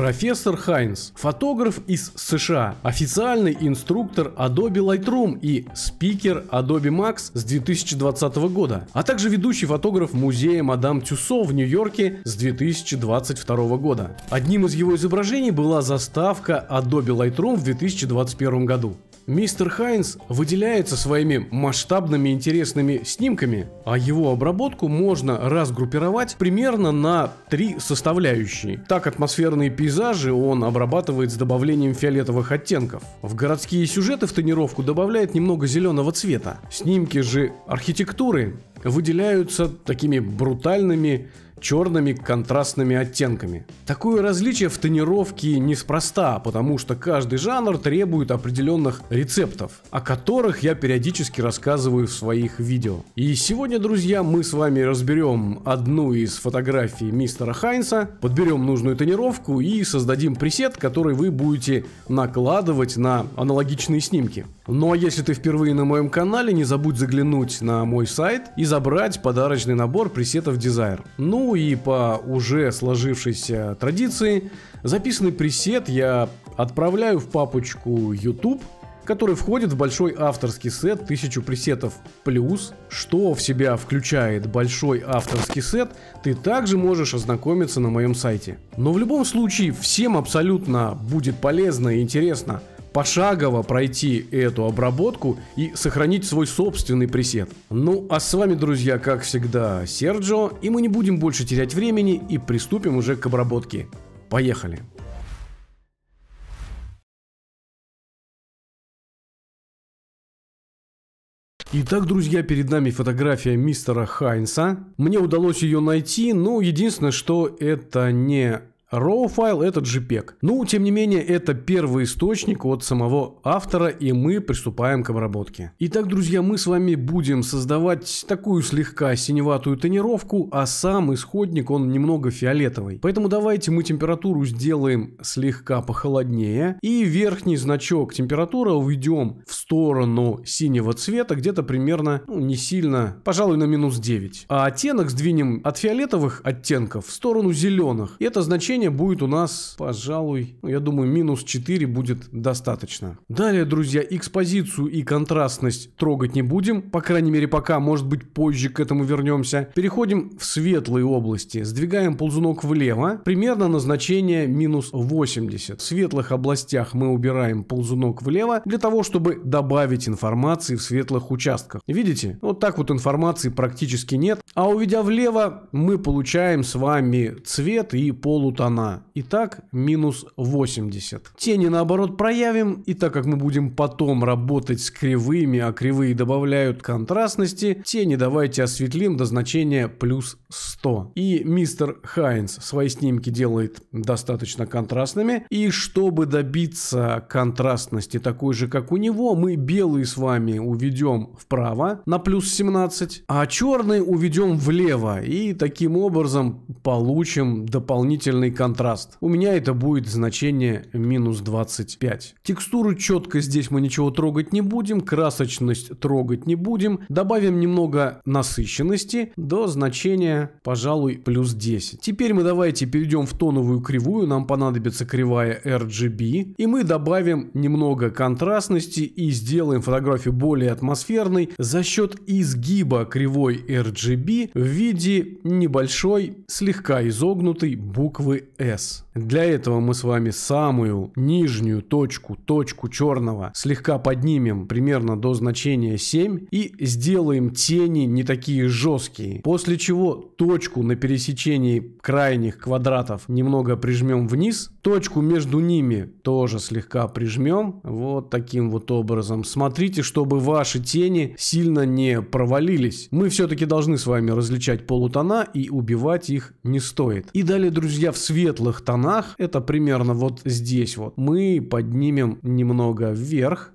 Профессор Хайнс, фотограф из США, официальный инструктор Adobe Lightroom и спикер Adobe Max с 2020 года, а также ведущий фотограф музея Мадам Тюсо в Нью-Йорке с 2022 года. Одним из его изображений была заставка Adobe Lightroom в 2021 году. Мистер Хайнс выделяется своими масштабными интересными снимками, а его обработку можно разгруппировать примерно на три составляющие. Так атмосферные пейзажи он обрабатывает с добавлением фиолетовых оттенков. В городские сюжеты в тонировку добавляет немного зеленого цвета. Снимки же архитектуры выделяются такими брутальными черными контрастными оттенками. Такое различие в тонировке неспроста, потому что каждый жанр требует определенных рецептов, о которых я периодически рассказываю в своих видео. И сегодня, друзья, мы с вами разберем одну из фотографий мистера Хайнса, подберем нужную тонировку и создадим пресет, который вы будете накладывать на аналогичные снимки. Ну а если ты впервые на моем канале, не забудь заглянуть на мой сайт и забрать подарочный набор пресетов Desire. Ну и по уже сложившейся традиции, записанный пресет я отправляю в папочку YouTube, который входит в большой авторский сет 1000 пресетов плюс, что в себя включает большой авторский сет, ты также можешь ознакомиться на моем сайте. Но в любом случае всем абсолютно будет полезно и интересно – пошагово пройти эту обработку и сохранить свой собственный пресет. Ну а с вами, друзья, как всегда, Серджо, и мы не будем больше терять времени и приступим уже к обработке. Поехали! Итак, друзья, перед нами фотография мистера Хайнса. Мне удалось ее найти, но ну, единственное, что это не RAW файл это JPEG. E ну, тем не менее, это первый источник от самого автора, и мы приступаем к обработке. Итак, друзья, мы с вами будем создавать такую слегка синеватую тонировку, а сам исходник, он немного фиолетовый. Поэтому давайте мы температуру сделаем слегка похолоднее, и верхний значок температуры уведем в сторону синего цвета, где-то примерно, ну, не сильно, пожалуй, на минус 9. А оттенок сдвинем от фиолетовых оттенков в сторону зеленых. И Это значение значение будет у нас, пожалуй, ну, я думаю, минус 4 будет достаточно. Далее, друзья, экспозицию и контрастность трогать не будем, по крайней мере пока, может быть позже к этому вернемся. Переходим в светлые области, сдвигаем ползунок влево, примерно на значение минус 80. В светлых областях мы убираем ползунок влево для того, чтобы добавить информации в светлых участках. Видите, вот так вот информации практически нет, а уведя влево, мы получаем с вами цвет и полутон сторона. Итак, минус 80. Тени наоборот проявим, и так как мы будем потом работать с кривыми, а кривые добавляют контрастности, тени давайте осветлим до значения плюс 100. И мистер Хайнс свои снимки делает достаточно контрастными. И чтобы добиться контрастности такой же, как у него, мы белый с вами уведем вправо на плюс 17, а черный уведем влево. И таким образом получим дополнительный контраст. У меня это будет значение минус 25. Текстуру четко здесь мы ничего трогать не будем, красочность трогать не будем. Добавим немного насыщенности до значения, пожалуй, плюс 10. Теперь мы давайте перейдем в тоновую кривую, нам понадобится кривая RGB. И мы добавим немного контрастности и сделаем фотографию более атмосферной за счет изгиба кривой RGB в виде небольшой, слегка изогнутой буквы yes Для этого мы с вами самую нижнюю точку, точку черного, слегка поднимем примерно до значения 7 и сделаем тени не такие жесткие. После чего точку на пересечении крайних квадратов немного прижмем вниз, точку между ними тоже слегка прижмем, вот таким вот образом. Смотрите, чтобы ваши тени сильно не провалились. Мы все-таки должны с вами различать полутона и убивать их не стоит. И далее, друзья, в светлых тонах сторонах, это примерно вот здесь вот, мы поднимем немного вверх,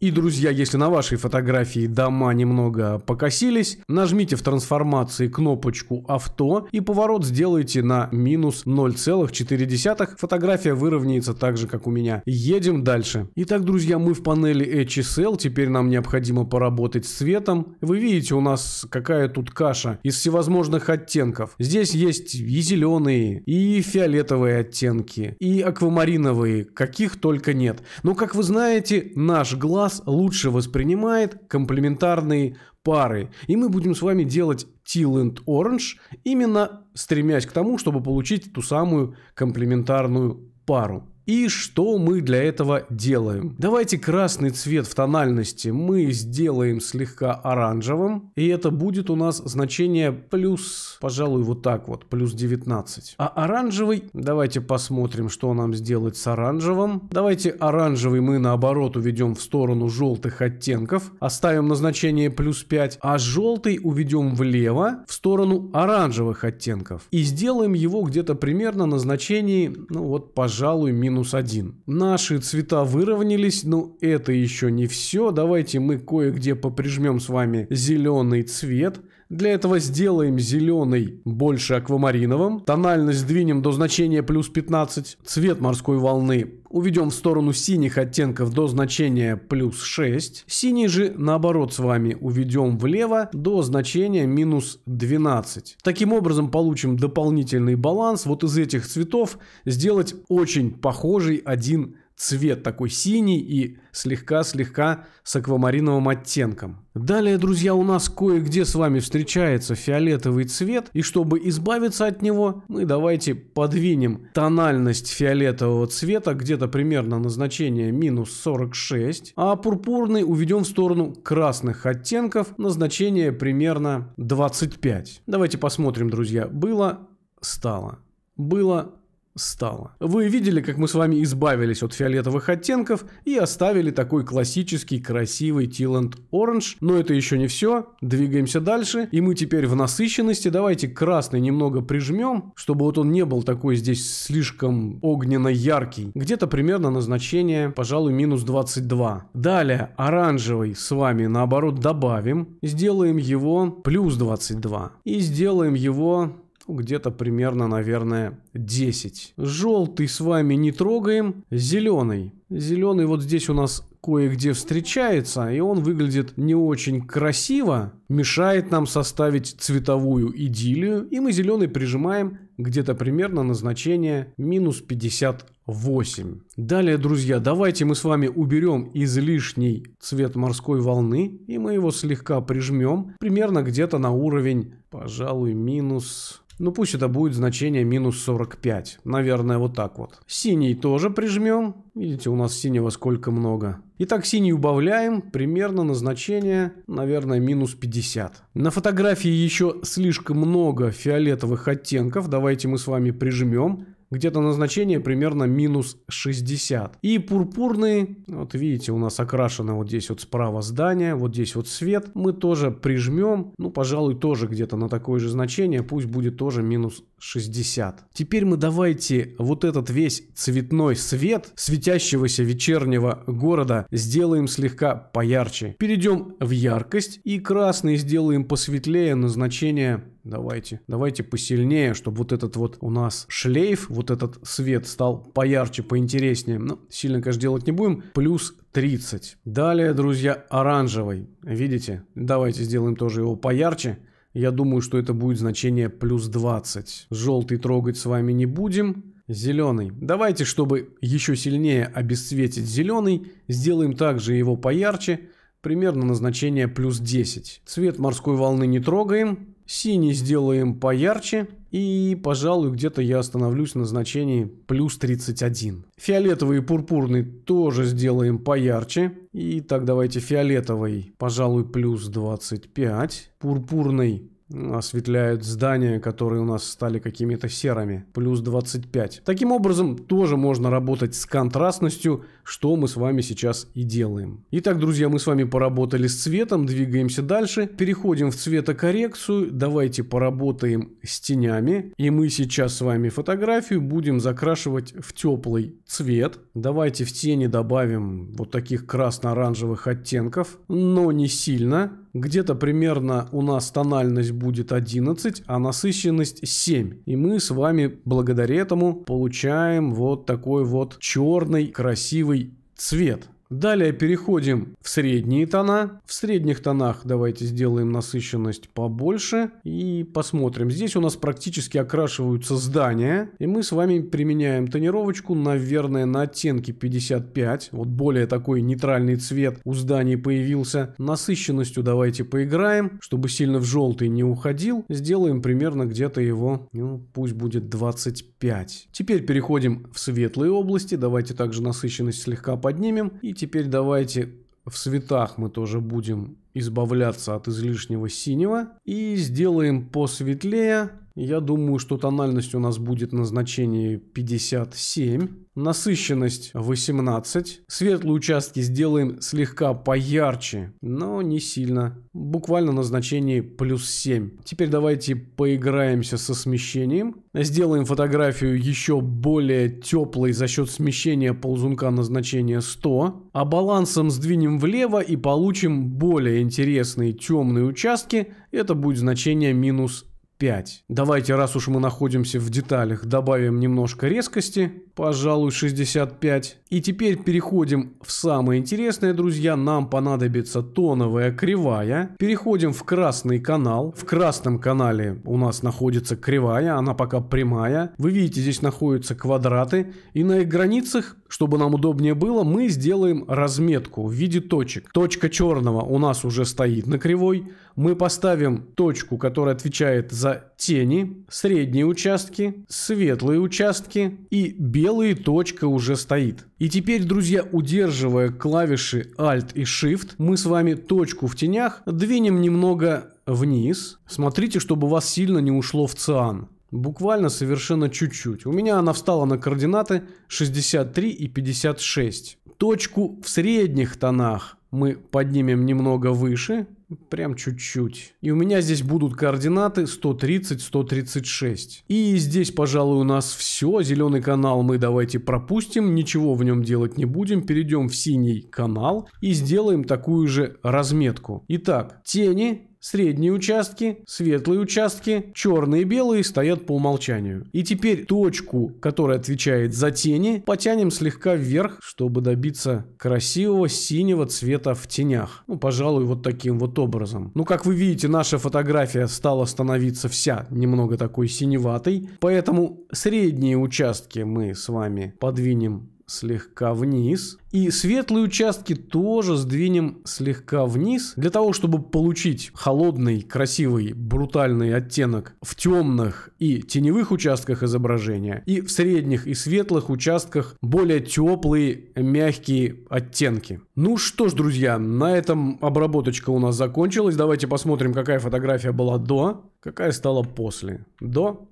и, друзья, если на вашей фотографии дома немного покосились, нажмите в трансформации кнопочку «Авто» и поворот сделайте на минус 0,4. Фотография выровняется так же, как у меня. Едем дальше. Итак, друзья, мы в панели HSL. Теперь нам необходимо поработать с цветом. Вы видите, у нас какая тут каша из всевозможных оттенков. Здесь есть и зеленые, и фиолетовые оттенки, и аквамариновые, каких только нет. Но, как вы знаете, наш глаз нас лучше воспринимает комплементарные пары. И мы будем с вами делать Teal and Orange, именно стремясь к тому, чтобы получить ту самую комплементарную пару. И что мы для этого делаем? Давайте красный цвет в тональности мы сделаем слегка оранжевым. И это будет у нас значение плюс, пожалуй, вот так вот, плюс 19. А оранжевый, давайте посмотрим, что нам сделать с оранжевым. Давайте оранжевый мы наоборот уведем в сторону желтых оттенков. Оставим на значение плюс 5. А желтый уведем влево, в сторону оранжевых оттенков. И сделаем его где-то примерно на значении, ну вот, пожалуй, минус минус 1. Наши цвета выровнялись, но это еще не все. Давайте мы кое-где поприжмем с вами зеленый цвет – для этого сделаем зеленый больше аквамариновым. Тональность сдвинем до значения плюс 15. Цвет морской волны уведем в сторону синих оттенков до значения плюс 6. Синий же наоборот с вами уведем влево до значения минус 12. Таким образом получим дополнительный баланс вот из этих цветов сделать очень похожий один цвет такой синий и слегка-слегка с аквамариновым оттенком. Далее, друзья, у нас кое-где с вами встречается фиолетовый цвет, и чтобы избавиться от него, мы давайте подвинем тональность фиолетового цвета где-то примерно на значение минус 46, а пурпурный уведем в сторону красных оттенков на значение примерно 25. Давайте посмотрим, друзья, было, стало, было, стало. Вы видели, как мы с вами избавились от фиолетовых оттенков и оставили такой классический красивый Тиланд Оранж, но это еще не все, двигаемся дальше, и мы теперь в насыщенности, давайте красный немного прижмем, чтобы вот он не был такой здесь слишком огненно яркий, где-то примерно на значение, пожалуй, минус 22. Далее оранжевый с вами наоборот добавим, сделаем его плюс 22 и сделаем его где-то примерно, наверное, 10. Желтый с вами не трогаем, зеленый. Зеленый вот здесь у нас кое-где встречается, и он выглядит не очень красиво, мешает нам составить цветовую идилию, и мы зеленый прижимаем где-то примерно на значение минус 58. Далее, друзья, давайте мы с вами уберем излишний цвет морской волны, и мы его слегка прижмем, примерно где-то на уровень, пожалуй, минус ну пусть это будет значение минус 45. Наверное, вот так вот. Синий тоже прижмем. Видите, у нас синего сколько много. Итак, синий убавляем примерно на значение, наверное, минус 50. На фотографии еще слишком много фиолетовых оттенков. Давайте мы с вами прижмем где-то назначение примерно минус 60. И пурпурные, вот видите, у нас окрашено вот здесь вот справа здание, вот здесь вот свет, мы тоже прижмем, ну, пожалуй, тоже где-то на такое же значение, пусть будет тоже минус 60. Теперь мы давайте вот этот весь цветной свет светящегося вечернего города сделаем слегка поярче. Перейдем в яркость и красный сделаем посветлее, на значение Давайте, давайте посильнее, чтобы вот этот вот у нас шлейф, вот этот свет стал поярче, поинтереснее. Ну, сильно, конечно, делать не будем. Плюс 30. Далее, друзья, оранжевый. Видите? Давайте сделаем тоже его поярче. Я думаю, что это будет значение плюс 20. Желтый трогать с вами не будем. Зеленый. Давайте, чтобы еще сильнее обесцветить зеленый, сделаем также его поярче, примерно на значение плюс 10. Цвет морской волны не трогаем, Синий сделаем поярче. И, пожалуй, где-то я остановлюсь на значении плюс 31. Фиолетовый и пурпурный тоже сделаем поярче. И так давайте фиолетовый, пожалуй, плюс 25. Пурпурный осветляют здания, которые у нас стали какими-то серыми, плюс 25. Таким образом, тоже можно работать с контрастностью, что мы с вами сейчас и делаем. Итак, друзья, мы с вами поработали с цветом, двигаемся дальше, переходим в цветокоррекцию, давайте поработаем с тенями, и мы сейчас с вами фотографию будем закрашивать в теплый цвет. Давайте в тени добавим вот таких красно-оранжевых оттенков, но не сильно, где-то примерно у нас тональность будет 11, а насыщенность 7. И мы с вами благодаря этому получаем вот такой вот черный красивый цвет. Далее переходим в средние тона. В средних тонах давайте сделаем насыщенность побольше и посмотрим. Здесь у нас практически окрашиваются здания. И мы с вами применяем тонировочку, наверное, на оттенке 55. Вот более такой нейтральный цвет у зданий появился. Насыщенностью давайте поиграем, чтобы сильно в желтый не уходил. Сделаем примерно где-то его, ну, пусть будет 25. Теперь переходим в светлые области. Давайте также насыщенность слегка поднимем и теперь давайте в цветах мы тоже будем избавляться от излишнего синего. И сделаем посветлее. Я думаю, что тональность у нас будет на значении 57. Насыщенность 18. Светлые участки сделаем слегка поярче, но не сильно. Буквально на значении плюс 7. Теперь давайте поиграемся со смещением. Сделаем фотографию еще более теплой за счет смещения ползунка на значение 100. А балансом сдвинем влево и получим более интересные темные участки. Это будет значение минус 5. Давайте, раз уж мы находимся в деталях, добавим немножко резкости пожалуй, 65. И теперь переходим в самое интересное, друзья. Нам понадобится тоновая кривая. Переходим в красный канал. В красном канале у нас находится кривая, она пока прямая. Вы видите, здесь находятся квадраты. И на их границах, чтобы нам удобнее было, мы сделаем разметку в виде точек. Точка черного у нас уже стоит на кривой. Мы поставим точку, которая отвечает за тени, средние участки, светлые участки и белые белая точка уже стоит. И теперь, друзья, удерживая клавиши Alt и Shift, мы с вами точку в тенях двинем немного вниз. Смотрите, чтобы вас сильно не ушло в циан. Буквально совершенно чуть-чуть. У меня она встала на координаты 63 и 56. Точку в средних тонах мы поднимем немного выше прям чуть-чуть. И у меня здесь будут координаты 130-136. И здесь, пожалуй, у нас все. Зеленый канал мы давайте пропустим, ничего в нем делать не будем. Перейдем в синий канал и сделаем такую же разметку. Итак, тени Средние участки, светлые участки, черные и белые стоят по умолчанию. И теперь точку, которая отвечает за тени, потянем слегка вверх, чтобы добиться красивого синего цвета в тенях. Ну, пожалуй, вот таким вот образом. Ну, как вы видите, наша фотография стала становиться вся немного такой синеватой, поэтому средние участки мы с вами подвинем слегка вниз. И светлые участки тоже сдвинем слегка вниз. Для того, чтобы получить холодный, красивый, брутальный оттенок в темных и теневых участках изображения. И в средних и светлых участках более теплые, мягкие оттенки. Ну что ж, друзья, на этом обработочка у нас закончилась. Давайте посмотрим, какая фотография была до, какая стала после. До,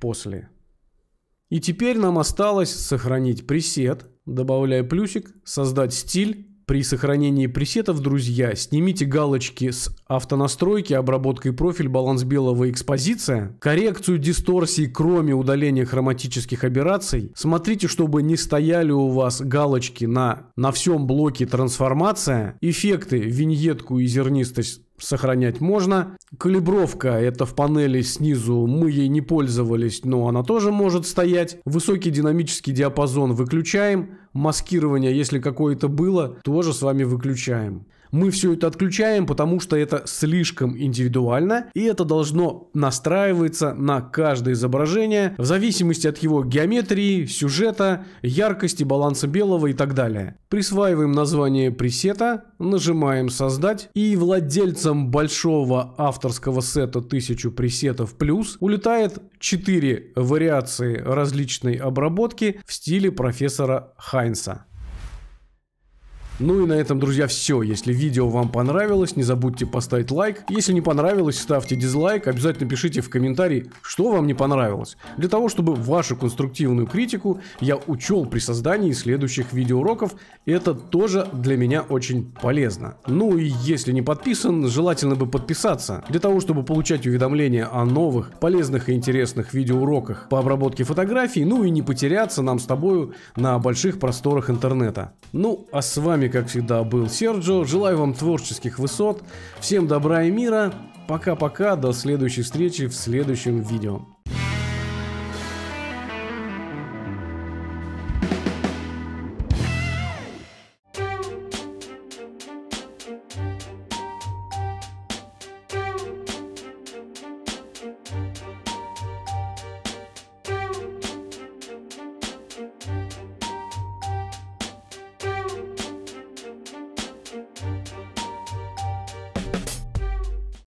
после. И теперь нам осталось сохранить пресет, добавляя плюсик, создать стиль. При сохранении пресетов, друзья, снимите галочки с автонастройки, обработка профиль, баланс белого экспозиция, коррекцию дисторсии, кроме удаления хроматических аберраций. Смотрите, чтобы не стояли у вас галочки на, на всем блоке трансформация, эффекты, виньетку и зернистость сохранять можно. Калибровка это в панели снизу, мы ей не пользовались, но она тоже может стоять. Высокий динамический диапазон выключаем. Маскирование, если какое-то было, тоже с вами выключаем. Мы все это отключаем, потому что это слишком индивидуально, и это должно настраиваться на каждое изображение в зависимости от его геометрии, сюжета, яркости, баланса белого и так далее. Присваиваем название пресета, нажимаем «Создать», и владельцам большого авторского сета 1000 пресетов плюс улетает 4 вариации различной обработки в стиле профессора Хайнса. Ну и на этом, друзья, все. Если видео вам понравилось, не забудьте поставить лайк. Если не понравилось, ставьте дизлайк. Обязательно пишите в комментарии, что вам не понравилось. Для того, чтобы вашу конструктивную критику я учел при создании следующих видеоуроков. Это тоже для меня очень полезно. Ну и если не подписан, желательно бы подписаться. Для того, чтобы получать уведомления о новых, полезных и интересных видеоуроках по обработке фотографий. Ну и не потеряться нам с тобою на больших просторах интернета. Ну а с вами вами, как всегда, был Серджо. Желаю вам творческих высот. Всем добра и мира. Пока-пока. До следующей встречи в следующем видео.